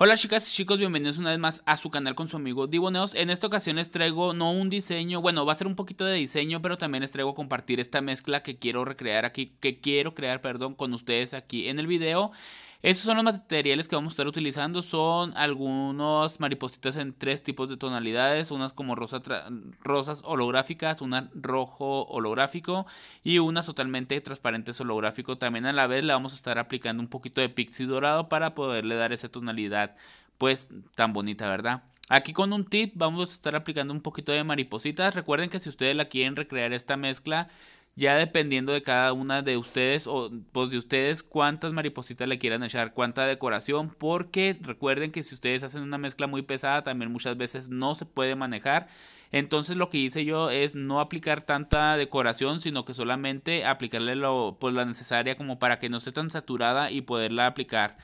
Hola chicas y chicos, bienvenidos una vez más a su canal con su amigo Diboneos. En esta ocasión les traigo no un diseño, bueno, va a ser un poquito de diseño, pero también les traigo compartir esta mezcla que quiero recrear aquí, que quiero crear, perdón, con ustedes aquí en el video. Esos son los materiales que vamos a estar utilizando. Son algunos maripositas en tres tipos de tonalidades. Unas como rosas holográficas, una rojo holográfico y unas totalmente transparentes holográfico. También a la vez le vamos a estar aplicando un poquito de pixie dorado para poderle dar esa tonalidad pues tan bonita, ¿verdad? Aquí con un tip vamos a estar aplicando un poquito de maripositas. Recuerden que si ustedes la quieren recrear esta mezcla ya dependiendo de cada una de ustedes o pues de ustedes cuántas maripositas le quieran echar, cuánta decoración, porque recuerden que si ustedes hacen una mezcla muy pesada también muchas veces no se puede manejar. Entonces lo que hice yo es no aplicar tanta decoración, sino que solamente aplicarle lo, pues, la necesaria como para que no esté tan saturada y poderla aplicar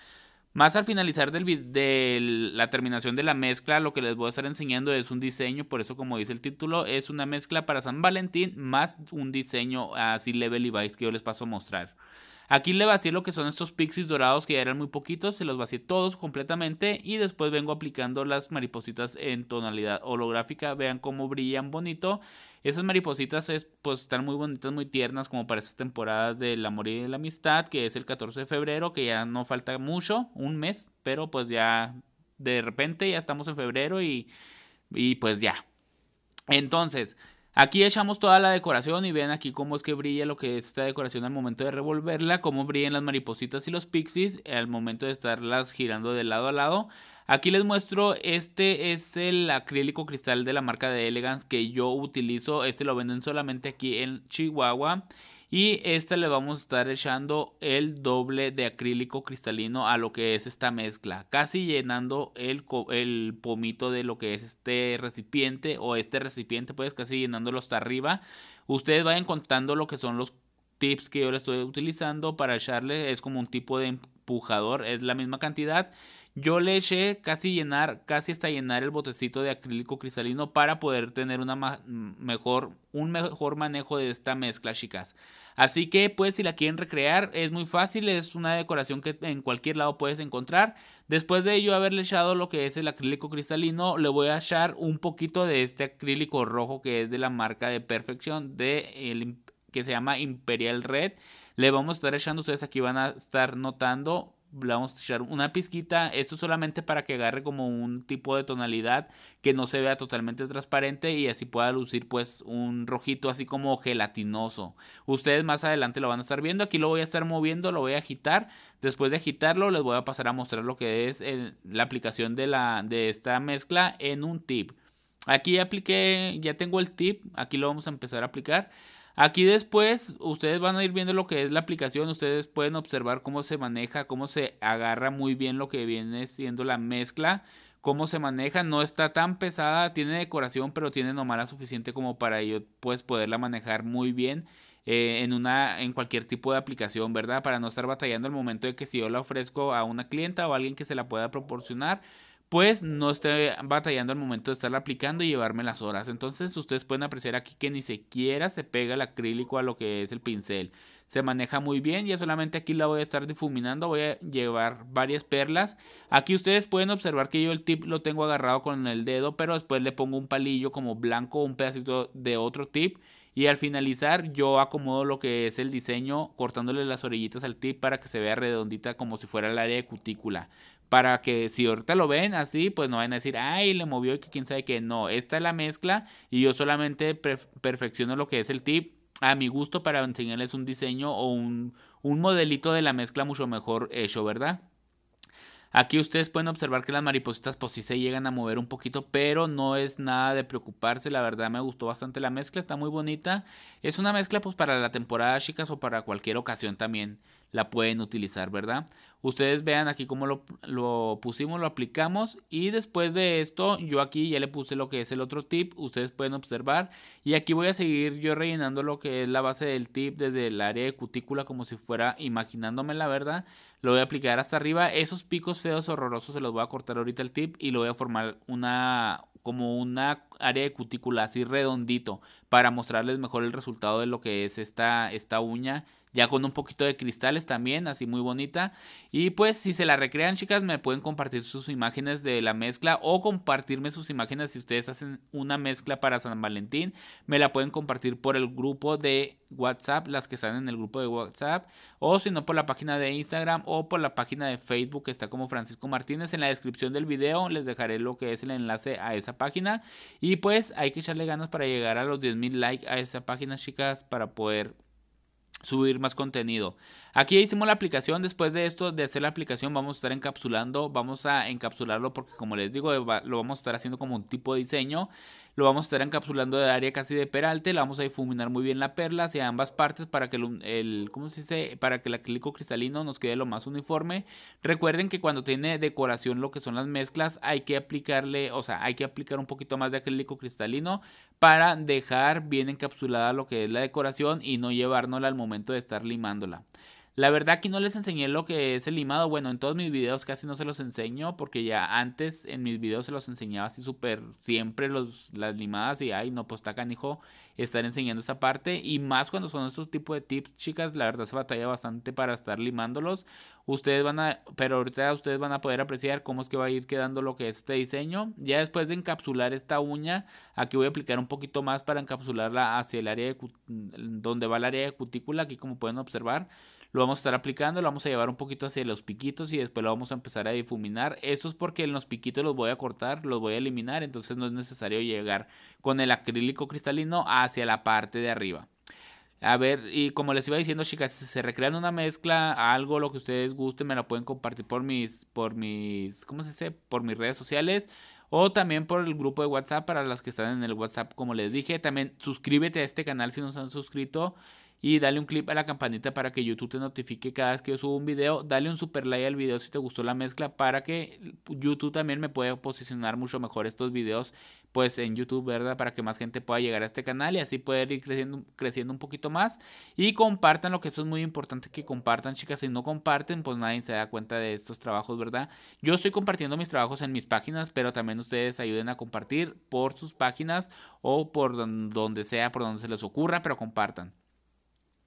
más al finalizar del, de la terminación de la mezcla, lo que les voy a estar enseñando es un diseño, por eso como dice el título, es una mezcla para San Valentín más un diseño así level device que yo les paso a mostrar. Aquí le vacié lo que son estos pixies dorados que ya eran muy poquitos, se los vacié todos completamente y después vengo aplicando las maripositas en tonalidad holográfica, vean cómo brillan bonito. Esas maripositas es, pues están muy bonitas, muy tiernas como para estas temporadas del amor y de la amistad, que es el 14 de febrero, que ya no falta mucho, un mes, pero pues ya de repente ya estamos en febrero y, y pues ya. Entonces, Aquí echamos toda la decoración y vean aquí cómo es que brilla lo que es esta decoración al momento de revolverla, cómo brillan las maripositas y los pixies al momento de estarlas girando de lado a lado. Aquí les muestro, este es el acrílico cristal de la marca de Elegance que yo utilizo, este lo venden solamente aquí en Chihuahua y esta le vamos a estar echando el doble de acrílico cristalino a lo que es esta mezcla, casi llenando el, el pomito de lo que es este recipiente o este recipiente, pues casi llenándolo hasta arriba. Ustedes vayan contando lo que son los tips que yo le estoy utilizando para echarle, es como un tipo de empujador, es la misma cantidad. Yo le eché casi llenar, casi hasta llenar el botecito de acrílico cristalino para poder tener una mejor, un mejor manejo de esta mezcla, chicas. Así que pues si la quieren recrear es muy fácil, es una decoración que en cualquier lado puedes encontrar. Después de yo haberle echado lo que es el acrílico cristalino, le voy a echar un poquito de este acrílico rojo que es de la marca de Perfección de que se llama Imperial Red. Le vamos a estar echando, ustedes aquí van a estar notando le vamos a echar una pizquita. Esto solamente para que agarre como un tipo de tonalidad que no se vea totalmente transparente y así pueda lucir pues un rojito así como gelatinoso. Ustedes más adelante lo van a estar viendo. Aquí lo voy a estar moviendo, lo voy a agitar. Después de agitarlo les voy a pasar a mostrar lo que es la aplicación de, la, de esta mezcla en un tip. Aquí apliqué, ya tengo el tip, aquí lo vamos a empezar a aplicar. Aquí después ustedes van a ir viendo lo que es la aplicación, ustedes pueden observar cómo se maneja, cómo se agarra muy bien lo que viene siendo la mezcla, cómo se maneja, no está tan pesada, tiene decoración, pero tiene la suficiente como para yo pues poderla manejar muy bien. Eh, en, una, en cualquier tipo de aplicación, ¿verdad? Para no estar batallando el momento de que si yo la ofrezco a una clienta o a alguien que se la pueda proporcionar, pues no esté batallando al momento de estarla aplicando y llevarme las horas. Entonces ustedes pueden apreciar aquí que ni siquiera se pega el acrílico a lo que es el pincel. Se maneja muy bien, ya solamente aquí la voy a estar difuminando, voy a llevar varias perlas. Aquí ustedes pueden observar que yo el tip lo tengo agarrado con el dedo, pero después le pongo un palillo como blanco, un pedacito de otro tip. Y al finalizar yo acomodo lo que es el diseño cortándole las orillitas al tip para que se vea redondita como si fuera el área de cutícula para que si ahorita lo ven así, pues no vayan a decir, ay, le movió y que quién sabe qué. No, esta es la mezcla y yo solamente perfecciono lo que es el tip a mi gusto para enseñarles un diseño o un, un modelito de la mezcla mucho mejor hecho, ¿verdad? Aquí ustedes pueden observar que las maripositas pues sí se llegan a mover un poquito, pero no es nada de preocuparse, la verdad me gustó bastante la mezcla, está muy bonita. Es una mezcla pues para la temporada chicas o para cualquier ocasión también la pueden utilizar, ¿verdad? Ustedes vean aquí cómo lo, pusimos, lo aplicamos y después de esto yo aquí ya le puse lo que es el otro tip, ustedes pueden observar y aquí voy a seguir yo rellenando lo que es la base del tip desde el área de cutícula como si fuera imaginándome la verdad, lo voy a aplicar hasta arriba, esos picos feos horrorosos se los voy a cortar ahorita el tip y lo voy a formar una como una área de cutícula así redondito para mostrarles mejor el resultado de lo que es esta, esta uña ya con un poquito de cristales también, así muy bonita. Y pues si se la recrean chicas, me pueden compartir sus imágenes de la mezcla o compartirme sus imágenes si ustedes hacen una mezcla para San Valentín. Me la pueden compartir por el grupo de WhatsApp, las que están en el grupo de WhatsApp, o si no por la página de Instagram o por la página de Facebook que está como Francisco Martínez. En la descripción del video les dejaré lo que es el enlace a esa página. Y pues hay que echarle ganas para llegar a los 10.000 likes a esa página chicas para poder subir más contenido. Aquí hicimos la aplicación, después de esto, de hacer la aplicación, vamos a estar encapsulando, vamos a encapsularlo porque como les digo, lo vamos a estar haciendo como un tipo de diseño. Lo vamos a estar encapsulando de área casi de peralte. la vamos a difuminar muy bien la perla hacia ambas partes para que el, se Para que el acrílico cristalino nos quede lo más uniforme. Recuerden que cuando tiene decoración lo que son las mezclas, hay que aplicarle, o sea, hay que aplicar un poquito más de acrílico cristalino para dejar bien encapsulada lo que es la decoración y no llevárnosla al momento de estar limándola. La verdad que no les enseñé lo que es el limado. Bueno, en todos mis videos casi no se los enseño porque ya antes en mis videos se los enseñaba así súper siempre los, las limadas y ay, no, pues está canijo estar enseñando esta parte. Y más cuando son estos tipos de tips, chicas, la verdad se batalla bastante para estar limándolos. Ustedes van a, pero ahorita ustedes van a poder apreciar cómo es que va a ir quedando lo que es este diseño. Ya después de encapsular esta uña, aquí voy a aplicar un poquito más para encapsularla hacia el área de, donde va el área de cutícula, aquí como pueden observar lo vamos a estar aplicando, lo vamos a llevar un poquito hacia los piquitos y después lo vamos a empezar a difuminar. Eso es porque los piquitos los voy a cortar, los voy a eliminar, entonces no es necesario llegar con el acrílico cristalino hacia la parte de arriba. A ver, y como les iba diciendo, chicas, si se recrean una mezcla, algo, lo que ustedes gusten, me la pueden compartir por mis, por mis, ¿cómo se dice? Por mis redes sociales o también por el grupo de WhatsApp para las que están en el WhatsApp, como les dije. También suscríbete a este canal si no se han suscrito y dale un clip a la campanita para que YouTube te notifique cada vez que yo subo un video. Dale un super like al video si te gustó la mezcla para que YouTube también me pueda posicionar mucho mejor estos videos pues en YouTube, ¿verdad? Para que más gente pueda llegar a este canal y así poder ir creciendo, creciendo un poquito más. Y compartan lo que eso es muy importante que compartan, chicas. Si no comparten, pues nadie se da cuenta de estos trabajos, ¿verdad? Yo estoy compartiendo mis trabajos en mis páginas, pero también ustedes ayuden a compartir por sus páginas o por donde sea, por donde se les ocurra, pero compartan.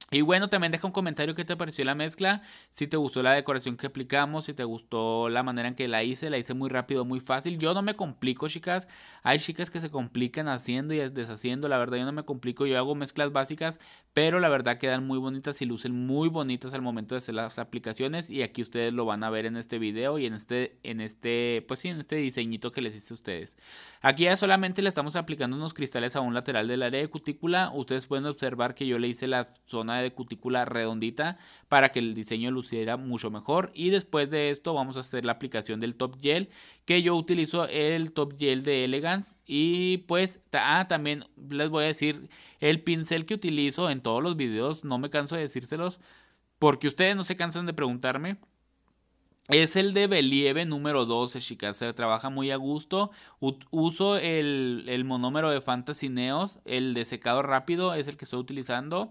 Y bueno, también deja un comentario que te pareció la mezcla, si te gustó la decoración que aplicamos, si te gustó la manera en que la hice, la hice muy rápido, muy fácil. Yo no me complico, chicas. Hay chicas que se complican haciendo y deshaciendo. La verdad, yo no me complico, yo hago mezclas básicas, pero la verdad quedan muy bonitas y lucen muy bonitas al momento de hacer las aplicaciones. Y aquí ustedes lo van a ver en este video y en este, en este, pues sí, en este diseñito que les hice a ustedes. Aquí ya solamente le estamos aplicando unos cristales a un lateral del área de cutícula. Ustedes pueden observar que yo le hice la zona de cutícula redondita para que el diseño luciera mucho mejor. Y después de esto vamos a hacer la aplicación del top gel que yo utilizo el top gel de Elegance y pues ah, también les voy a decir el pincel que utilizo en todos los videos, no me canso de decírselos porque ustedes no se cansan de preguntarme. Es el de Believe número 12, chicas. Se trabaja muy a gusto. uso el, el monómero de Fantasy Neos, el de secado rápido, es el que estoy utilizando.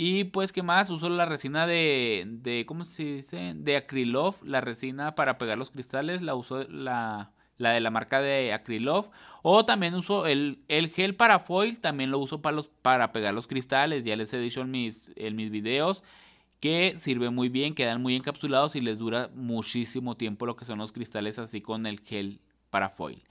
Y pues, ¿qué más? Uso la resina de, de ¿cómo se dice? De Acrylof, la resina para pegar los cristales, la uso la, la de la marca de Acrylof. O también uso el, el, gel para foil, también lo uso para, los, para pegar los cristales, ya les he dicho en mis, en mis videos que sirve muy bien, quedan muy encapsulados y les dura muchísimo tiempo lo que son los cristales así con el gel para foil.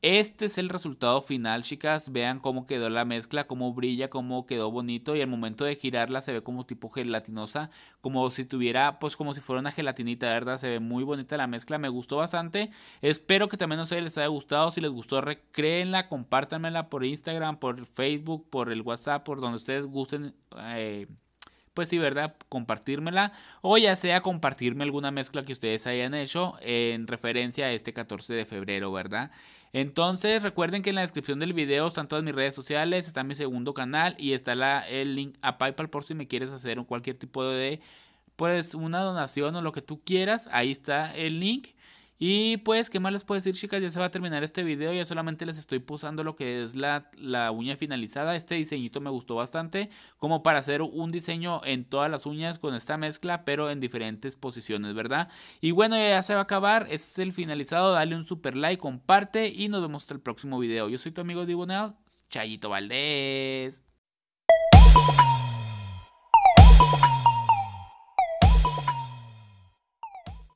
Este es el resultado final, chicas. Vean cómo quedó la mezcla, cómo brilla, cómo quedó bonito. Y al momento de girarla se ve como tipo gelatinosa, como si tuviera, pues como si fuera una gelatinita, ¿verdad? Se ve muy bonita la mezcla, me gustó bastante. Espero que también a ustedes les haya gustado. Si les gustó, recréenla, compártanmela por Instagram, por Facebook, por el WhatsApp, por donde ustedes gusten. Eh, pues sí, ¿verdad? Compartírmela o ya sea compartirme alguna mezcla que ustedes hayan hecho en referencia a este 14 de febrero, ¿verdad? Entonces recuerden que en la descripción del video están todas mis redes sociales, está mi segundo canal y está el link a PayPal por si me quieres hacer un cualquier tipo de pues una donación o lo que tú quieras. Ahí está el link. Y pues, ¿qué más les puedo decir, chicas? Ya se va a terminar este video. Ya solamente les estoy posando lo que es la, uña finalizada. Este diseñito me gustó bastante. Como para hacer un diseño en todas las uñas con esta mezcla, pero en diferentes posiciones, ¿verdad? Y bueno, ya se va a acabar. Este es el finalizado. Dale un super like, comparte y nos vemos hasta el próximo video. Yo soy tu amigo Dibonel, Chayito Valdés.